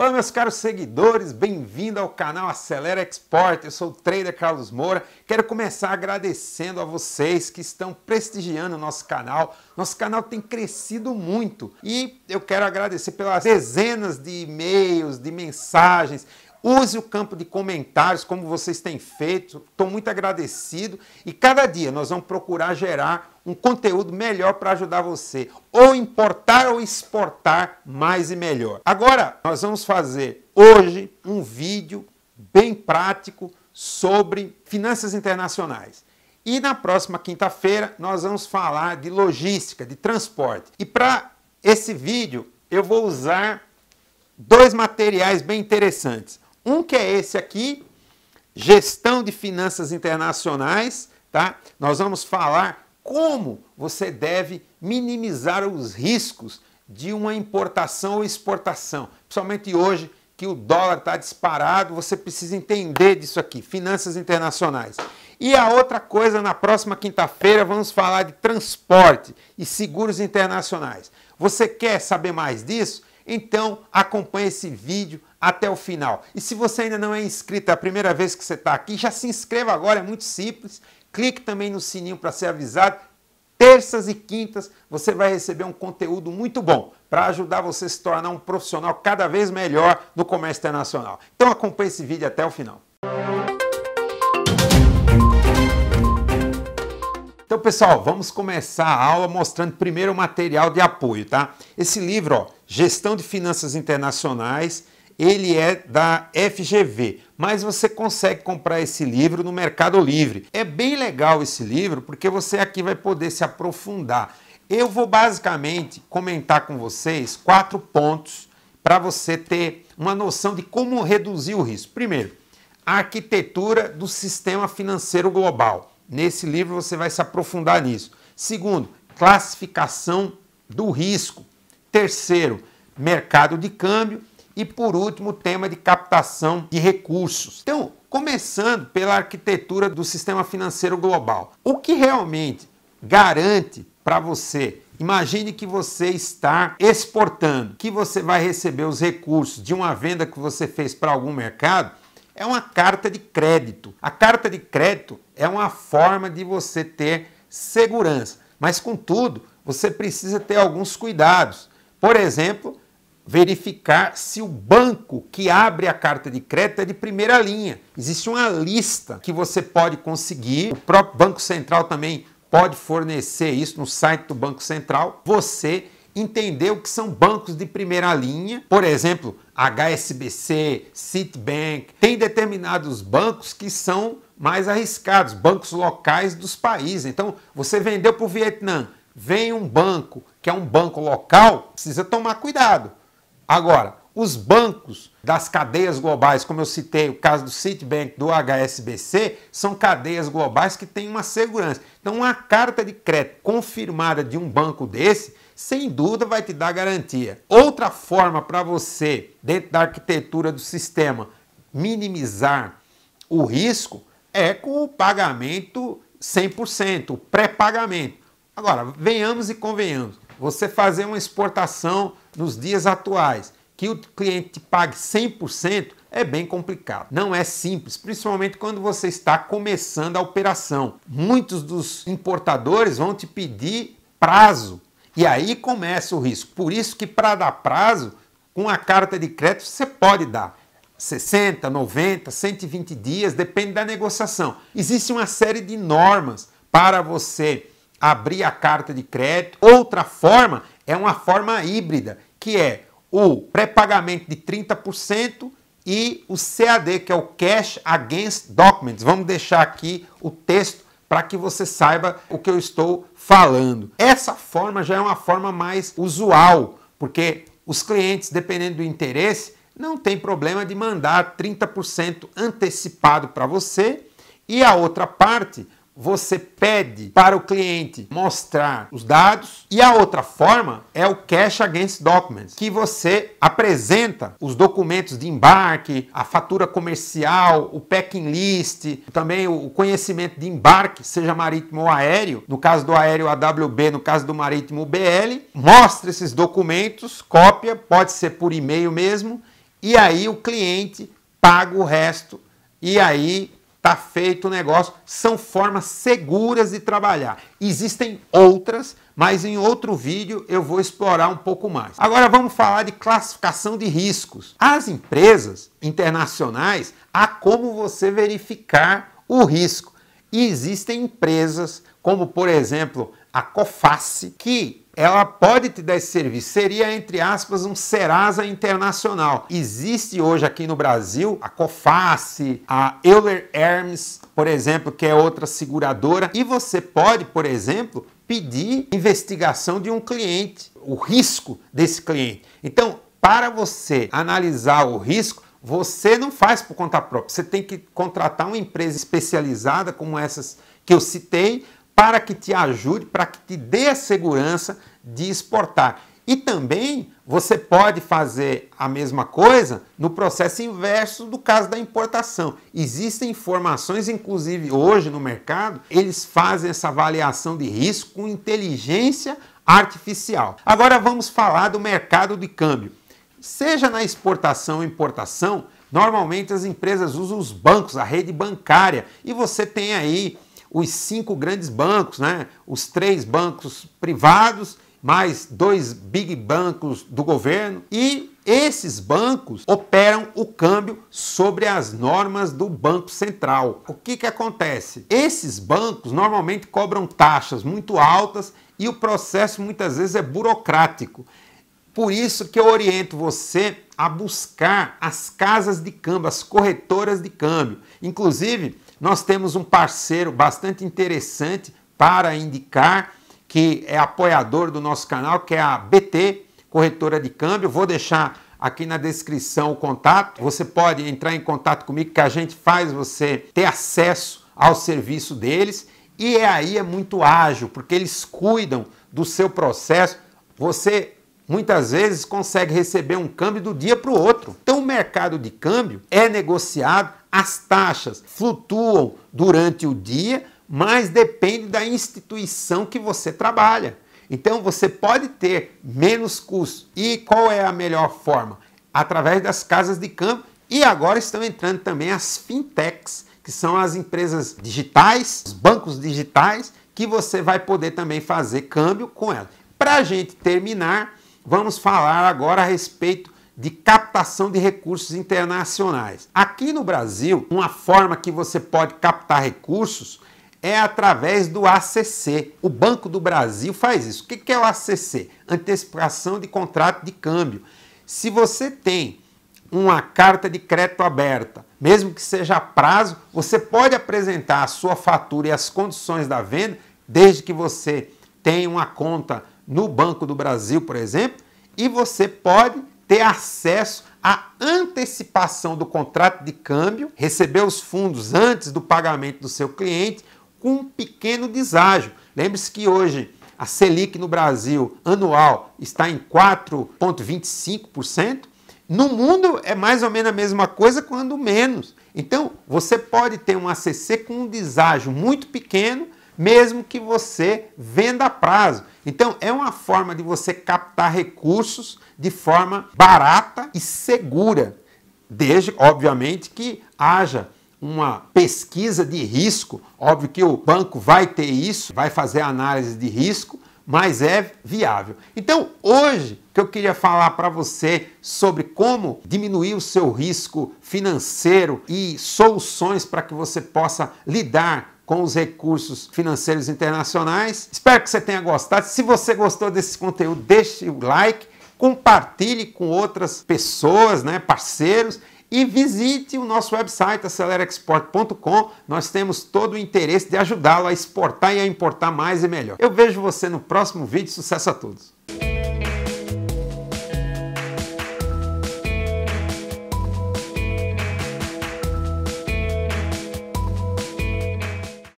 Olá, meus caros seguidores, bem-vindo ao canal Acelera Export. Eu sou o trader Carlos Moura. Quero começar agradecendo a vocês que estão prestigiando o nosso canal. Nosso canal tem crescido muito e eu quero agradecer pelas dezenas de e-mails, de mensagens. Use o campo de comentários como vocês têm feito. Estou muito agradecido e cada dia nós vamos procurar gerar um conteúdo melhor para ajudar você, ou importar ou exportar mais e melhor. Agora, nós vamos fazer hoje um vídeo bem prático sobre finanças internacionais. E na próxima quinta-feira nós vamos falar de logística, de transporte. E para esse vídeo eu vou usar dois materiais bem interessantes. Um que é esse aqui, Gestão de Finanças Internacionais, tá? Nós vamos falar como você deve minimizar os riscos de uma importação ou exportação, principalmente hoje que o dólar está disparado, você precisa entender disso aqui, finanças internacionais. E a outra coisa, na próxima quinta-feira vamos falar de transporte e seguros internacionais. Você quer saber mais disso? Então acompanhe esse vídeo até o final. E se você ainda não é inscrito, é a primeira vez que você está aqui, já se inscreva agora, é muito simples Clique também no sininho para ser avisado. Terças e quintas você vai receber um conteúdo muito bom para ajudar você a se tornar um profissional cada vez melhor no comércio internacional. Então acompanhe esse vídeo até o final. Então, pessoal, vamos começar a aula mostrando primeiro o material de apoio, tá? Esse livro, ó, Gestão de Finanças Internacionais, ele é da FGV, mas você consegue comprar esse livro no Mercado Livre. É bem legal esse livro porque você aqui vai poder se aprofundar. Eu vou basicamente comentar com vocês quatro pontos para você ter uma noção de como reduzir o risco. Primeiro, a arquitetura do sistema financeiro global. Nesse livro você vai se aprofundar nisso. Segundo, classificação do risco. Terceiro, mercado de câmbio. E por último, o tema de captação de recursos. Então, começando pela arquitetura do sistema financeiro global. O que realmente garante para você Imagine que você está exportando, que você vai receber os recursos de uma venda que você fez para algum mercado, é uma carta de crédito. A carta de crédito é uma forma de você ter segurança, mas contudo, você precisa ter alguns cuidados. Por exemplo, verificar se o banco que abre a carta de crédito é de primeira linha. Existe uma lista que você pode conseguir, o próprio Banco Central também pode fornecer isso no site do Banco Central. Você entender o que são bancos de primeira linha, por exemplo, HSBC, Citibank, tem determinados bancos que são mais arriscados, bancos locais dos países. Então, você vendeu para o Vietnã, vem um banco que é um banco local, precisa tomar cuidado Agora, os bancos das cadeias globais, como eu citei, o caso do Citibank, do HSBC, são cadeias globais que têm uma segurança. Então, uma carta de crédito confirmada de um banco desse, sem dúvida vai te dar garantia. Outra forma para você, dentro da arquitetura do sistema, minimizar o risco é com o pagamento 100%, o pré-pagamento. Agora, venhamos e convenhamos você fazer uma exportação nos dias atuais, que o cliente pague 100%, é bem complicado. Não é simples, principalmente quando você está começando a operação. Muitos dos importadores vão te pedir prazo e aí começa o risco. Por isso que para dar prazo, com a carta de crédito você pode dar 60, 90, 120 dias, depende da negociação. Existe uma série de normas para você abrir a carta de crédito. Outra forma é uma forma híbrida, que é o pré-pagamento de 30% e o CAD, que é o Cash Against Documents. Vamos deixar aqui o texto para que você saiba o que eu estou falando. Essa forma já é uma forma mais usual, porque os clientes, dependendo do interesse, não tem problema de mandar 30% antecipado para você e a outra parte você pede para o cliente mostrar os dados e a outra forma é o cash against documents, que você apresenta os documentos de embarque, a fatura comercial, o packing list, também o conhecimento de embarque, seja marítimo ou aéreo, no caso do aéreo AWB, no caso do marítimo BL, mostra esses documentos, cópia, pode ser por e-mail mesmo, e aí o cliente paga o resto e aí Tá feito o negócio, são formas seguras de trabalhar. Existem outras, mas em outro vídeo eu vou explorar um pouco mais. Agora vamos falar de classificação de riscos. As empresas internacionais, há como você verificar o risco. E existem empresas, como por exemplo a Coface, que ela pode te dar esse serviço. Seria, entre aspas, um Serasa internacional. Existe hoje aqui no Brasil a Coface, a Euler Hermes, por exemplo, que é outra seguradora. E você pode, por exemplo, pedir investigação de um cliente, o risco desse cliente. Então, para você analisar o risco, você não faz por conta própria. Você tem que contratar uma empresa especializada como essas que eu citei para que te ajude, para que te dê a segurança de exportar. E também você pode fazer a mesma coisa no processo inverso do caso da importação. Existem informações, inclusive hoje no mercado, eles fazem essa avaliação de risco com inteligência artificial. Agora vamos falar do mercado de câmbio. Seja na exportação ou importação, normalmente as empresas usam os bancos, a rede bancária, e você tem aí os cinco grandes bancos, né? os três bancos privados mais dois big bancos do governo e esses bancos operam o câmbio sobre as normas do Banco Central. O que, que acontece? Esses bancos normalmente cobram taxas muito altas e o processo muitas vezes é burocrático. Por isso que eu oriento você a buscar as casas de câmbio, as corretoras de câmbio. Inclusive, nós temos um parceiro bastante interessante para indicar que é apoiador do nosso canal, que é a BT, corretora de câmbio. Vou deixar aqui na descrição o contato. Você pode entrar em contato comigo que a gente faz você ter acesso ao serviço deles e é aí é muito ágil, porque eles cuidam do seu processo. Você muitas vezes consegue receber um câmbio do dia para o outro. Então o mercado de câmbio é negociado, as taxas flutuam durante o dia, mas depende da instituição que você trabalha. Então você pode ter menos custos. E qual é a melhor forma? Através das casas de câmbio e agora estão entrando também as fintechs, que são as empresas digitais, os bancos digitais, que você vai poder também fazer câmbio com elas. Para a gente terminar, vamos falar agora a respeito de captação de recursos internacionais. Aqui no Brasil, uma forma que você pode captar recursos é através do ACC. O Banco do Brasil faz isso. O que é o ACC? Antecipação de contrato de câmbio. Se você tem uma carta de crédito aberta, mesmo que seja a prazo, você pode apresentar a sua fatura e as condições da venda, desde que você tenha uma conta no Banco do Brasil, por exemplo, e você pode ter acesso à antecipação do contrato de câmbio, receber os fundos antes do pagamento do seu cliente com um pequeno deságio. Lembre-se que hoje a Selic no Brasil anual está em 4,25%. No mundo é mais ou menos a mesma coisa, quando menos. Então, você pode ter um ACC com um deságio muito pequeno, mesmo que você venda a prazo. Então, é uma forma de você captar recursos de forma barata e segura, desde, obviamente, que haja uma pesquisa de risco. Óbvio que o banco vai ter isso, vai fazer análise de risco, mas é viável. Então, hoje que eu queria falar para você sobre como diminuir o seu risco financeiro e soluções para que você possa lidar com os recursos financeiros internacionais. Espero que você tenha gostado. Se você gostou desse conteúdo, deixe o like, compartilhe com outras pessoas, né, parceiros e visite o nosso website acelerexport.com. Nós temos todo o interesse de ajudá-lo a exportar e a importar mais e melhor. Eu vejo você no próximo vídeo. Sucesso a todos!